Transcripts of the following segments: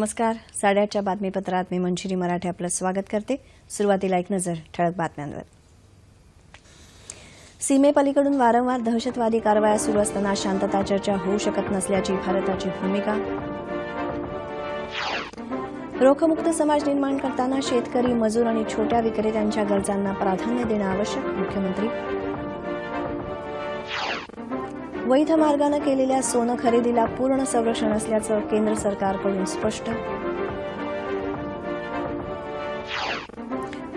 नमस्कार साडेआठच्या बातमीपत्रात मी मंजिरी मराठे आपलं स्वागत करते सुरुवातीला एक नजर ठळक बातम्यांवर सीमेपलीकडून वारंवार दहशतवादी कारवाया सुरू असताना शांतता चर्चा होऊ शकत नसल्याची भारताची भूमिका रोखमुक्त समाज निर्माण करताना शेतकरी मजूर आणि छोट्या विक्रेत्यांच्या गरजांना प्राधान्य देणं आवश्यक मुख्यमंत्री वैध मार्गानं केलेल्या सोनं खरेदीला पूर्ण संरक्षण असल्याचं केंद्र सरकारकडून स्पष्ट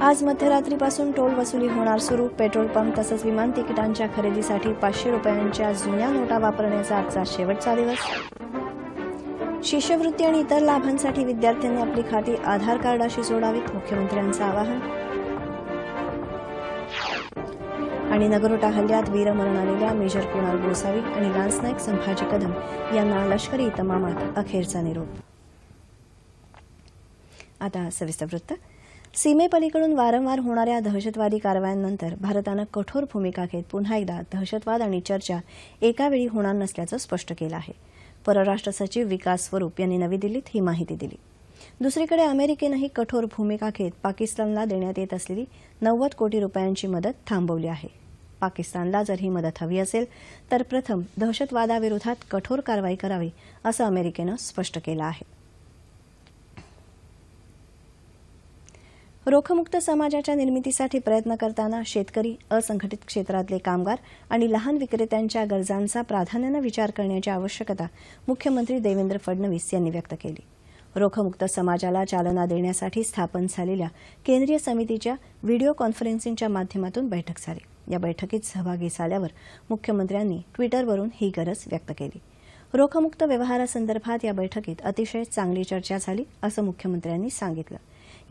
आज मध्यरात्रीपासून टोल वसुली होणार सुरू पेट्रोल पंप तसंच विमान तिकिटांच्या खरेदीसाठी पाचशे रुपयांच्या जुन्या नोटा वापरण्याचा आजचा शेवटचा दिवस शिष्यवृत्ती आणि इतर लाभांसाठी विद्यार्थ्यांनी आपली खाती आधार कार्डाशी जोडावीत मुख्यमंत्र्यांचं आवाहन आणि नगरोटा हल्ल्यात वीरमरण आलेल्या मेजर कुणाल गोसावी आणि लान्सनायक संभाजी कदम यांना लष्करी इतमामात अखेरचा निरोप आता सविस्तर वृत्त सीमेपलीकडून वारंवार होणाऱ्या दहशतवादी कारवायांनंतर भारतानं कठोर भूमिका घेत पुन्हा एकदा दहशतवाद आणि चर्चा एकावेळी होणार नसल्याचं स्पष्ट केलं आहे परराष्ट्र सचिव विकास स्वरूप यांनी नवी दिल्लीत ही माहिती दिली दुसरीकडे अमेरिकेनंही कठोर भूमिका घेत पाकिस्तानला देण्यात येत असलेली नव्वद कोटी रुपयांची मदत थांबवली आहे पाकिस्तानला जर ही मदत हवी असेल तर प्रथम दहशतवादाविरोधात कठोर कारवाई करावी असं अमेरिकेनं स्पष्ट केलं आहे रोखमुक्त समाजाच्या निर्मितीसाठी प्रयत्न करताना शेतकरी असंघटित क्षेत्रातले कामगार आणि लहान विक्रेत्यांच्या गरजांचा प्राधान्यानं विचार करण्याची आवश्यकता मुख्यमंत्री देवेंद्र फडणवीस यांनी व्यक्त केली रोखमुक्त समाजाला चालना देण्यासाठी स्थापन झालेल्या केंद्रीय समितीच्या व्हिडिओ कॉन्फरन्सिंगच्या माध्यमातून बैठक झाली या बैठकीत सहभागी झाल्यावर मुख्यमंत्र्यांनी ट्विटरवरून ही गरज व्यक्त केली रोखमुक्त व्यवहारासंदर्भात या बैठकीत अतिशय चांगली चर्चा झाली असं मुख्यमंत्र्यांनी सांगितलं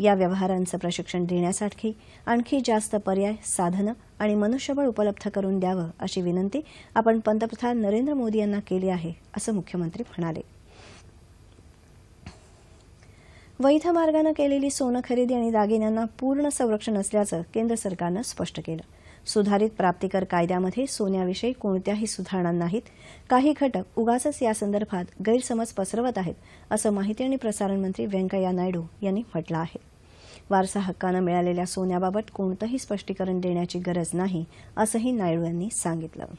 या व्यवहारांचं प्रशिक्षण देण्यासाठी आणखी जास्त पर्याय साधनं आणि मनुष्यबळ उपलब्ध करून द्यावं अशी विनंती आपण पंतप्रधान नरेंद्र मोदी यांना केली आहे असं मुख्यमंत्री म्हणाले वैध मार्गानं केलेली सोनं खरेदी आणि दागिन्यांना पूर्ण संरक्षण असल्याचं केंद्र सरकारनं स्पष्ट केलं सुधारित प्राप्तिकर कायद्यामध्ये सोन्याविषयी कोणत्याही सुधारणा नाहीत काही घटक उगाचच यासंदर्भात गैरसमज पसरवत आहेत असं माहिती आणि प्रसारण मंत्री व्यंकय्या नायडू यांनी म्हटलं आहे वारसा हक्कानं मिळालेल्या सोन्याबाबत कोणतंही स्पष्टीकरण देण्याची गरज नाही असंही नायडू यांनी सांगितलं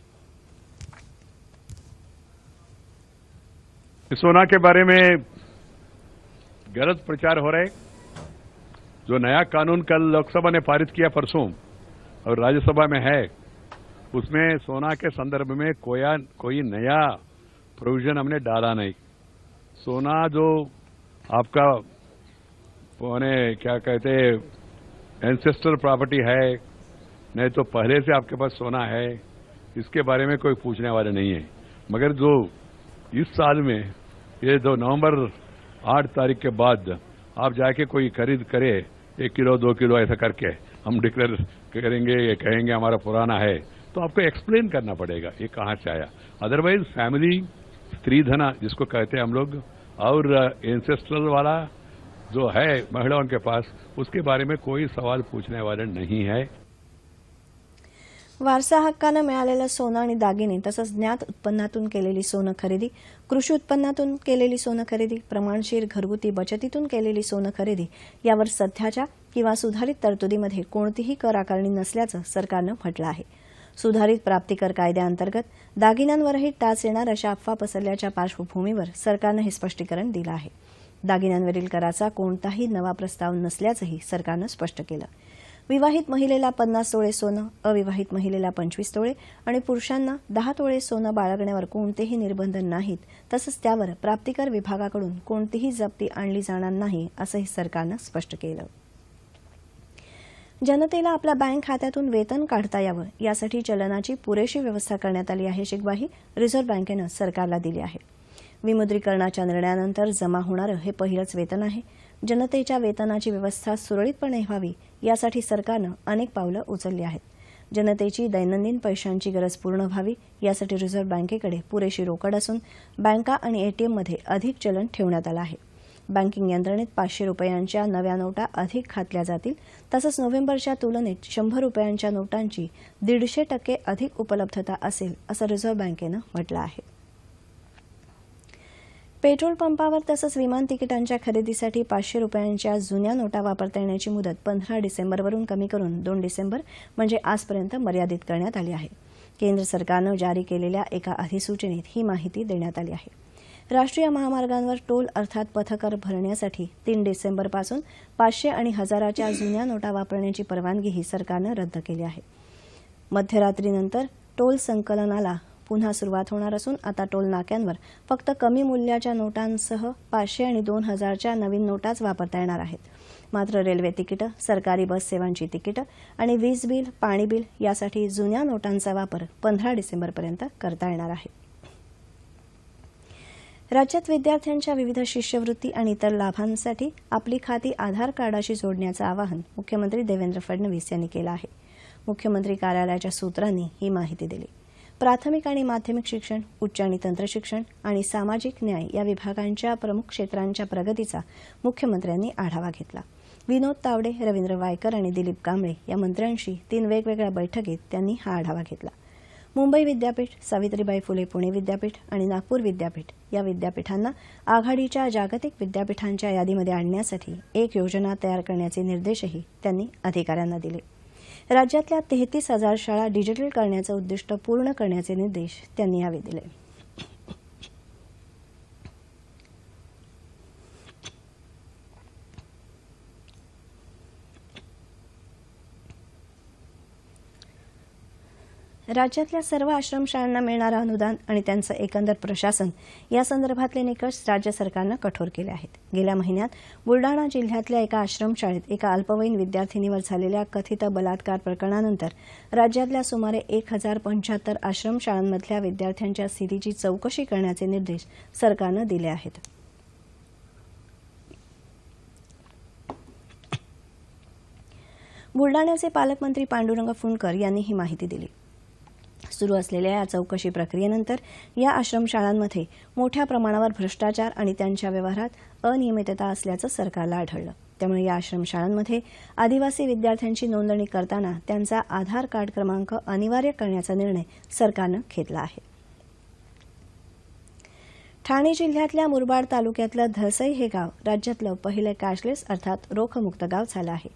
सोना के बारे में गलत प्रचार हो रहे जो नया कानून कल लोकसभा ने पारित किया परसों और राज्यसभा में है उसमें सोना के संदर्भ में कोया कोई नया प्रोविजन हमने डाला नहीं सोना जो आपका उन्हें क्या कहते एंसेस्टर प्रॉपर्टी है नहीं तो पहले से आपके पास सोना है इसके बारे में कोई पूछने वाले नहीं है मगर जो इस साल में ये जो नवंबर आठ तारीख के बाद आप जाके कोई खरीद करे एक किलो दो किलो ऐसा करके हम डिक्लेयर करेंगे ये कहेंगे हमारा पुराना है तो आपको एक्सप्लेन करना पड़ेगा ये कहाँ से आया अदरवाइज फैमिली स्त्री धना जिसको कहते हैं हम लोग और एंसेस्ट्रल uh, वाला जो है महिलाओं के पास उसके बारे में कोई सवाल पूछने वाले नहीं है वारसा हक्कानं मिळालेलं सोनं आणि दागिने तसंच ज्ञात उत्पन्नातून केलेली सोनं खरेदी कृषी उत्पन्नातून केलेली सोनं खरेदी प्रमाणशीर घरगुती बचतीतून केलेली सोनं खरेदी यावर सध्याच्या किंवा सुधारित तरतुदीमध्ये कोणतीही कर आकारणी नसल्याचं सरकारनं म्हटलं आहे सुधारित प्राप्तिकर कायद्याअंतर्गत दागिन्यांवरही टाच येणार अशा अफवा पसरल्याच्या पार्श्वभूमीवर सरकारनं हे स्पष्टीकरण दिलं आहे दागिन्यांवरील कराचा कोणताही नवा प्रस्ताव नसल्याचंही सरकारनं स्पष्ट केलं विवाहित महिलेला पन्नास तोळे सोनं अविवाहित महिलेला पंचवीस तोळे आणि पुरुषांना दहा तोळे सोनं बाळगण्यावर कोणतेही निर्बंध नाहीत तसंच त्यावर प्राप्तिकर विभागाकडून कोणतीही जप्ती आणली जाणार नाही असंही सरकारनं स्पष्ट केलं जनतेला आपल्या बँक खात्यातून वेतन काढता यावं यासाठी चलनाची पुरेशी व्यवस्था करण्यात आली आहे अशी ग्वाही रिझर्व्ह बँकेनं सरकारला दिली आहे विमुद्रीकरणाच्या निर्णयानंतर जमा होणारं हे पहिलंच वेतन आहे जनतेच्या वेतनाची व्यवस्था सुरळीतपणे व्हावी यासाठी सरकारनं अनेक पावलं उचलली आहेत जनतेची दैनंदिन पैशांची गरज पूर्ण व्हावी यासाठी रिझर्व्ह बँकेकडे पुरेशी रोकड असून बँका आणि एटीएममध्ये अधिक चलन ठेवण्यात आलं आहे बँकिंग यंत्रणेत पाचशे रुपयांच्या नव्या नोटा अधिक खातल्या जातील तसंच नोव्हेंबरच्या तुलनेत शंभर रुपयांच्या नोटांची दीडशे टक्के अधिक उपलब्धता असेल असं रिझर्व्ह बँकेनं म्हटलं आहे पेट्रोल पंपावर तसंच विमान तिकिटांच्या खरेदीसाठी पाचशे रुपयांच्या जुन्या नोटा वापरता येण्याची मुदत पंधरा डिसेंबरवरून कमी करून दोन डिसेंबर म्हणजे आजपर्यंत मर्यादित करण्यात आली आहे केंद्र सरकारनं जारी केलेल्या एका अधिसूचनेत ही माहिती देण्यात आली आहे राष्ट्रीय महामार्गांवर टोल अर्थात पथकर भरण्यासाठी तीन डिसेंबरपासून पाचशे आणि हजाराच्या जुन्या नोटा वापरण्याची परवानगीही सरकारनं रद्द केली आहे मध्यरात्रीनंतर टोल संकलनाला पुन्हा सुरुवात होणार असून आता टोल नाक्यांवर फक्त कमी मूल्याच्या नोटांसह पाचशे आणि दोन हजारच्या नवीन नोटाच वापरता येणार आहेत मात्र रेल्वे तिकीटं सरकारी बस सेवांची तिकीटं आणि वीज बिल पाणी बिल यासाठी जुन्या नोटांचा वापर पंधरा डिसेंबरपर्यंत करता येणार आहे राज्यात विद्यार्थ्यांच्या विविध शिष्यवृत्ती आणि इतर लाभांसाठी आपली खाती आधार कार्डाशी जोडण्याचं आवाहन मुख्यमंत्री देवेंद्र फडणवीस यांनी केलं आहे मुख्यमंत्री कार्यालयाच्या सूत्रांनी ही माहिती दिली प्राथमिक आणि माध्यमिक शिक्षण उच्च आणि तंत्रशिक्षण आणि सामाजिक न्याय या विभागांच्या प्रमुख क्षेत्रांच्या प्रगतीचा मुख्यमंत्र्यांनी आढावा घेतला विनोद तावडे रवींद्र वायकर आणि दिलीप कांबळे या मंत्र्यांशी तीन वेगवेगळ्या बैठकीत त्यांनी हा आढावा घेतला मुंबई विद्यापीठ सावित्रीबाई फुले पुणे विद्यापीठ आणि नागपूर विद्यापीठ या विद्यापीठांना आघाडीच्या जागतिक विद्यापीठांच्या यादीमध्ये आणण्यासाठी एक योजना तयार करण्याचे निर्देशही त्यांनी अधिकाऱ्यांना दिले राज्यातल्या तेहतीस हजार शाळा डिजिटल करण्याचं उद्दिष्ट पूर्ण करण्याचे निर्देश त्यांनी यावेळी दिले राज्यातल्या सर्व आश्रमशाळांना मिळणारं अनुदान आणि त्यांचं एकंदर प्रशासन या संदर्भातले निकष राज्य सरकारनं कठोर केले आहेत गेल्या महिन्यात बुलडाणा जिल्ह्यातल्या एका आश्रमशाळेत एका अल्पवयीन विद्यार्थिनीवर झालेल्या कथित बलात्कार प्रकरणानंतर राज्यातल्या सुमारे एक हजार पंच्याहत्तर आश्रमशाळांमधल्या विद्यार्थ्यांच्या स्थितीची चौकशी करण्याचे निर्देश सरकारनं दिले आहेत बुलडाण्याचे पालकमंत्री पांडुरंग फुंडकर यांनी ही माहिती दिली सुरू असलेल्या या चौकशी प्रक्रियेनंतर या आश्रमशाळांमध्ये मोठ्या प्रमाणावर भ्रष्टाचार आणि त्यांच्या व्यवहारात अनियमितता असल्याचं सरकारला आढळलं त्यामुळे या आश्रमशाळांमध्ये आदिवासी विद्यार्थ्यांची नोंदणी करताना त्यांचा आधार कार्ड क्रमांक अनिवार्य करण्याचा निर्णय सरकारनं घेतला आहे ठाणे जिल्ह्यातल्या मुरबाड तालुक्यातलं धसई हे गाव राज्यातलं पहिलं कॅशलेस अर्थात रोखमुक्त गाव झालं आहे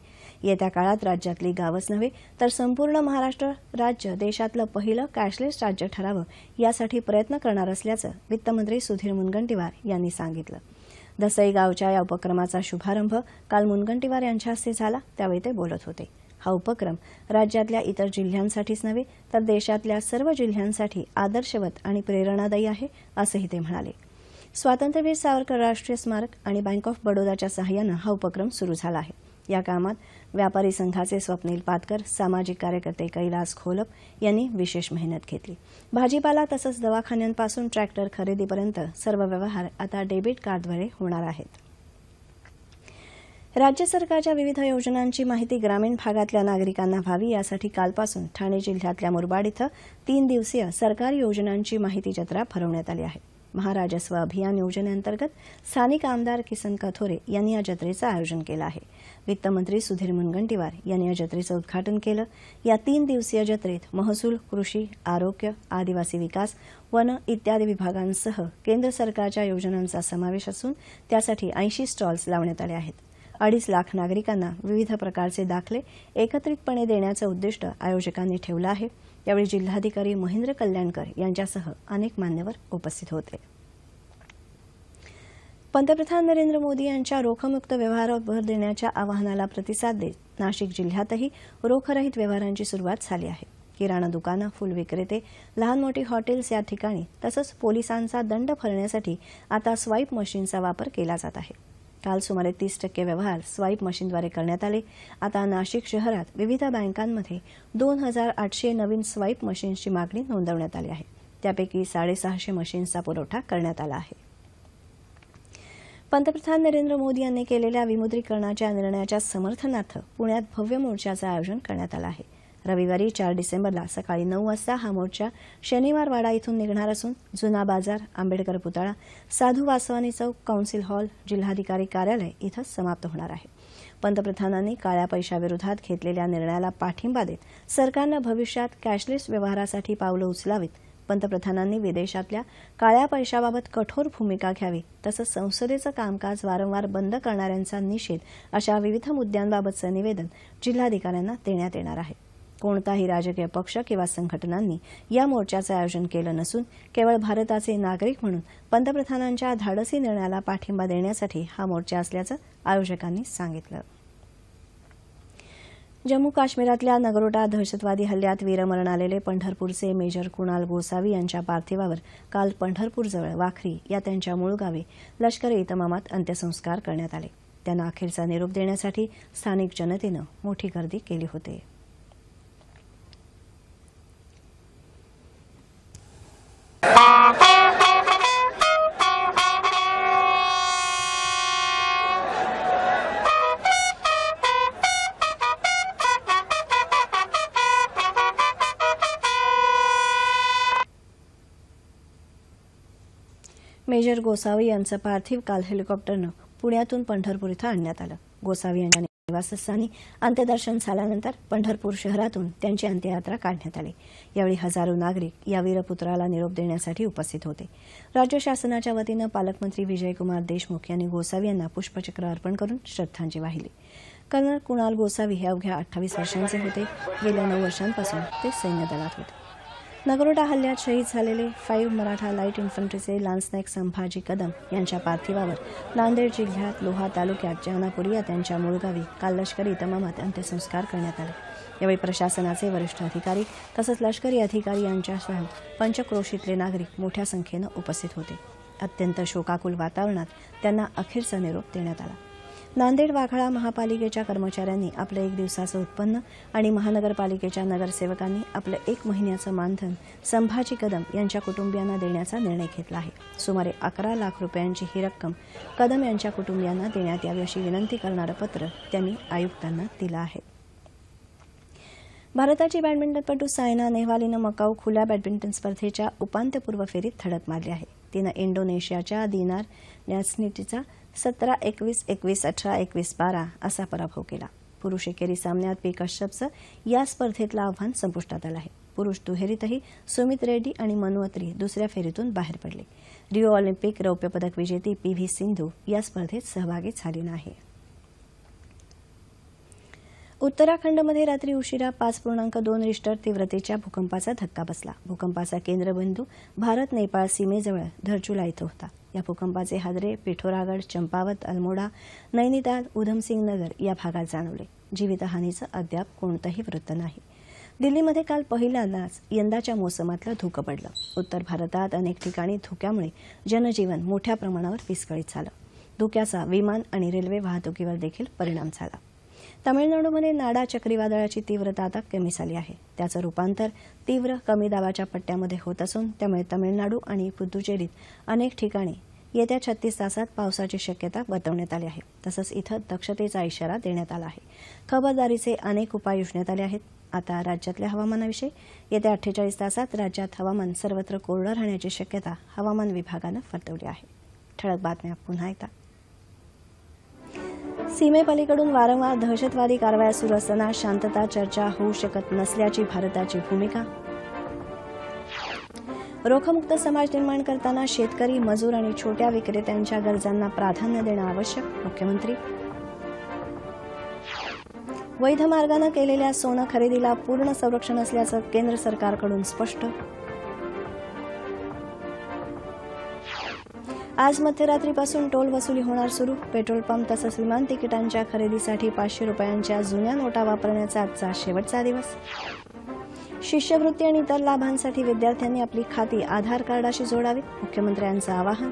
येत्या काळात राज्यातली गावच नव्हे तर संपूर्ण महाराष्ट्र राज्य देशातलं पहिलं कॅशलेस राज्य ठरावं यासाठी प्रयत्न करणार असल्याचं वित्तमंत्री सुधीर मुनगंटीवार यांनी सांगितलं दसई गावच्या या उपक्रमाचा शुभारंभ काल मुनगंटीवार यांच्या हस्ते झाला त्यावेळी ते बोलत होते हा उपक्रम राज्यातल्या इतर जिल्ह्यांसाठीच नव्हे तर देशातल्या सर्व जिल्ह्यांसाठी आदर्शवत आणि प्रेरणादायी आहे असंही ते म्हणाले स्वातंत्र्यवीर सावरकर राष्ट्रीय स्मारक आणि बँक ऑफ बडोदाच्या सहाय्यानं हा उपक्रम सुरू झाला आहे या कामात व्यापारी संघाचे स्वप्नील पातकर सामाजिक कार्यकर्ते कैलास खोलप यांनी विशेष मेहनत घेतली भाजीपाला तसंच दवाखान्यांपासून ट्रॅक्टर खरेदीपर्यंत सर्व व्यवहार आता डेबिट कार्डद्वारे होणार आहेत राज्य सरकारच्या विविध योजनांची माहिती ग्रामीण भागातल्या नागरिकांना व्हावी यासाठी कालपासून ठाणे जिल्ह्यातल्या मुरबाड इथं तीन दिवसीय सरकारी योजनांची माहिती जत्रा भरवण्यात आली आहे महाराजस्व अभियान योजनेअंतर्गत स्थानिक आमदार किसन कथोरे यांनी या जत्रेचं आयोजन केलं आहे वित्तमंत्री सुधीर मुनगंटीवार यांनी या जत्रेचं उद्घाटन केलं या तीन दिवसीय जत्रेत महसूल कृषी आरोग्य आदिवासी विकास वन इत्यादी विभागांसह केंद्र सरकारच्या योजनांचा समावेश असून त्यासाठी ऐंशी स्टॉल्स लावण्यात आले आहेत अडीच लाख नागरिकांना विविध प्रकारचे दाखले एकत्रितपणे देण्याचं उद्दिष्ट आयोजकांनी ठेवलं आहे यावेळी जिल्हाधिकारी महेंद्र कल्याणकर यांच्यासह अनेक मान्यवर उपस्थित होते पंतप्रधान नरेंद्र मोदी यांच्या रोखमुक्त व्यवहारावर भर देण्याच्या आवाहनाला प्रतिसाद देत नाशिक जिल्ह्यातही रोखरहित व्यवहारांची सुरुवात झाली आहे किराणा दुकानं फुल विक्रेते लहान मोठी हॉटेल्स या ठिकाणी तसंच पोलिसांचा दंड भरण्यासाठी आता स्वाईप मशीनचा वापर केला जात आहे काल सुमारे तीस टक्के व्यवहार स्वाईप मशीनद्वारे करण्यात आले आता नाशिक शहरात विविध बँकांमध्ये दोन हजार आठशे नवीन स्वाईप मशीन्सची मागणी नोंदवण्यात आली आहे त्यापैकी साडेसहाशे मशीन्सचा पुरवठा करण्यात आला आहे पंतप्रधान नरेंद्र मोदी यांनी केलेल्या विमुद्रीकरणाच्या निर्णयाच्या समर्थनार्थ पुण्यात भव्य मोर्चाचं आयोजन करण्यात आलं आहे रविवारी चार डिसेंबरला सकाळी नऊ वाजता हा मोर्चा शनिवारवाडा इथून निघणार असून जुना बाजार आंबेडकर पुतळा साधू वासवानी चौक काउन्सिल हॉल जिल्हाधिकारी कार्यालय इथं समाप्त होणार आहे पंतप्रधानांनी काळ्या पैशाविरोधात घेतलेल्या निर्णयाला पाठिंबा देत सरकारनं भविष्यात कॅशलेस व्यवहारासाठी पावलं उचलावीत पंतप्रधानांनी विदेशातल्या काळ्या पैशाबाबत कठोर भूमिका घ्यावी तसंच संसदेचं कामकाज वारंवार बंद करणाऱ्यांचा निषेध अशा विविध मुद्द्यांबाबतचं निवेदन जिल्हाधिकाऱ्यांना देण्यात येणार आहे कोणताही राजकीय पक्ष किंवा संघटनांनी या मोर्चाचं आयोजन केलं नसून केवळ भारताचे नागरिक म्हणून पंतप्रधानांच्या धाडसी निर्णयाला पाठिंबा देण्यासाठी हा मोर्चा असल्याचं आयोजकांनी सांगितलं जम्मू काश्मीरातल्या नगरोटा दहशतवादी हल्ल्यात वीरमरण आलेले पंढरपूरचे मेजर कुणाल गोसावी यांच्या पार्थिवावर काल पंढरपूरजवळ वाखरी या त्यांच्या मूळ गावी लष्कर इतमामात अंत्यसंस्कार करण्यात आले त्यांना अखेरचा निरोप देण्यासाठी स्थानिक जनतेनं मोठी गर्दी केली होती मेजर गोसावी यांचं पार्थिव काल हेलिकॉप्टरनं पुण्यातून पंढरपूर इथं आणण्यात आलं गोसावी यांच्या निवासस्थानी अंत्यदर्शन झाल्यानंतर पंढरपूर शहरातून त्यांची अंत्ययात्रा काढण्यात आली यावेळी हजारो नागरिक या वीरपुत्राला निरोप देण्यासाठी उपस्थित होते राज्य शासनाच्या वतीनं पालकमंत्री विजयकुमार देशमुख यांनी गोसावी यांना पुष्पचक्र अर्पण करून श्रद्धांजली वाहिली कर्नल कुणाल गोसावी हे अवघ्या अठ्ठावीस वर्षांचे होते गेल्या नऊ वर्षांपासून ते सैन्य दलात होते नगरोटा हल्ल्यात शहीद झालेले फाईव्ह मराठा लाईट इन्फंट्रीचे नाईक संभाजी कदम यांच्या पार्थिवावर नांदेड जिल्ह्यात लोहा तालुक्यात जानापुरी या त्यांच्या मूळगावी काल लष्करी इतमामात अंत्यसंस्कार करण्यात आले यावेळी प्रशासनाचे वरिष्ठ अधिकारी तसंच लष्करी अधिकारी यांच्यासह पंचक्रोशीतले नागरिक मोठ्या संख्येनं उपस्थित होते अत्यंत शोकाकुल वातावरणात त्यांना अखेरचा निरोप देण्यात आला नांदेड वाघाळा महापालिकेच्या कर्मचाऱ्यांनी आपलं एक दिवसाचं उत्पन्न आणि महानगरपालिकेच्या नगरसेवकांनी आपलं एक महिन्याचं मानधन संभाजी कदम यांच्या कुटुंबियांना देण्याचा निर्णय घेतला आहे सुमारे अकरा लाख रुपयांची ही रक्कम कदम यांच्या कुटुंबियांना देण्यात यावी अशी विनंती करणारं पत्र त्यांनी आयुक्तांना दिलं आहे भारताची बॅडमिंटनपटू सायना नेहवालीनं मकाऊ खुल्या बॅडमिंटन स्पर्धेच्या उपांत्यपूर्व फेरीत धडक मारली आहे तिनं इंडोनेशियाच्या दिनार स्निटीचा सतरा एकवीस एकवीस अठरा एकवीस बारा असा पराभव केला पुरुष एकेरी सामन्यात पी कश्यपचं या स्पर्धेतलं आव्हान संपुष्टात आलं आहे पुरुष दुहेरीतही सुमित रेड्डी आणि मनुअत्री दुसऱ्या फेरीतून बाहेर पडले रिओ ऑलिम्पिक रौप्य पदक विजेती पी व्ही सिंधू या स्पर्धेत सहभागी झाली नाही उत्तराखंडमध्ये रात्री उशिरा पाच पूर्णांक दोन रिस्टर तीव्रतेच्या भूकंपाचा धक्का बसला भूकंपाचा केंद्रबिंदू भारत नेपाळ सीमेजवळ धरचुला इथं होता या भूकंपाचे हादरे पिठोरागड चंपावत अल्मोडा नैनिताल उधमसिंग नगर या भागात जाणवले जीवितहानीचं अद्याप कोणतंही वृत्त नाही दिल्लीमध्ये काल पहिल्यांदाच यंदाच्या मोसमातलं धुकं पडलं उत्तर भारतात अनेक ठिकाणी धुक्यामुळे जनजीवन मोठ्या प्रमाणावर विस्कळीत झालं धुक्याचा विमान आणि रेल्वे वाहतुकीवर देखील परिणाम झाला तामिळनाडूमध्ये नाडा चक्रीवादळाची तीव्रता आता कमी झाली आहे त्याचं रूपांतर तीव्र कमी दाबाच्या पट्ट्यामध्ये होत असून त्यामुळे तमिळनाडू आणि पुदुचेरीत अनेक ठिकाणी येत्या छत्तीस तासात पावसाची शक्यता वर्तवण्यात आली आहे तसंच इथं दक्षतेचा इशारा देण्यात आला आहे खबरदारीचे अनेक उपाय योजण्यात आले आहेत आता राज्यातल्या हवामानाविषयी येत्या अठ्ठेचाळीस तासात राज्यात हवामान सर्वत्र कोरडं राहण्याची शक्यता हवामान विभागानं वर्तवली आहे ठळक बातम्या पुन्हा एकदा सीमेपलीकडून वारंवार दहशतवादी कारवाया सुरू असताना शांतता चर्चा होऊ शकत नसल्याची भारताची भूमिका रोखमुक्त समाज निर्माण करताना शेतकरी मजूर आणि छोट्या विक्रेत्यांच्या गरजांना प्राधान्य देणं आवश्यक मुख्यमंत्री वैध मार्गानं केलेल्या सोनं खरेदीला पूर्ण संरक्षण असल्याचं केंद्र सरकारकडून स्पष्ट आज मध्यरात्रीपासून टोल वसुली होणार सुरू पेट्रोल पंप तसंच विमान तिकिटांच्या खरेदीसाठी पाचशे रुपयांच्या जुन्या नोटा वापरण्याचा आजचा शेवटचा दिवस शिष्यवृत्ती आणि इतर लाभांसाठी विद्यार्थ्यांनी आपली खाती आधार कार्डाशी जोडावी मुख्यमंत्र्यांचं आवाहन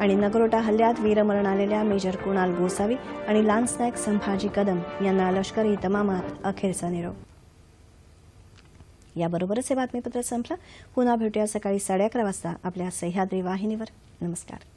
आणि नगरोटा हल्ल्यात वीरमरण आलेल्या मेजर कुणाल गोसावी आणि लान्स नायक संभाजी कदम यांना लष्करी इतमामात अखेरचा निरोप याबरोबरच हे बातमीपत्र संपलं पुन्हा भेटूया सकाळी साडे अकरा वाजता आपल्या सह्याद्री वाहिनीवर नमस्कार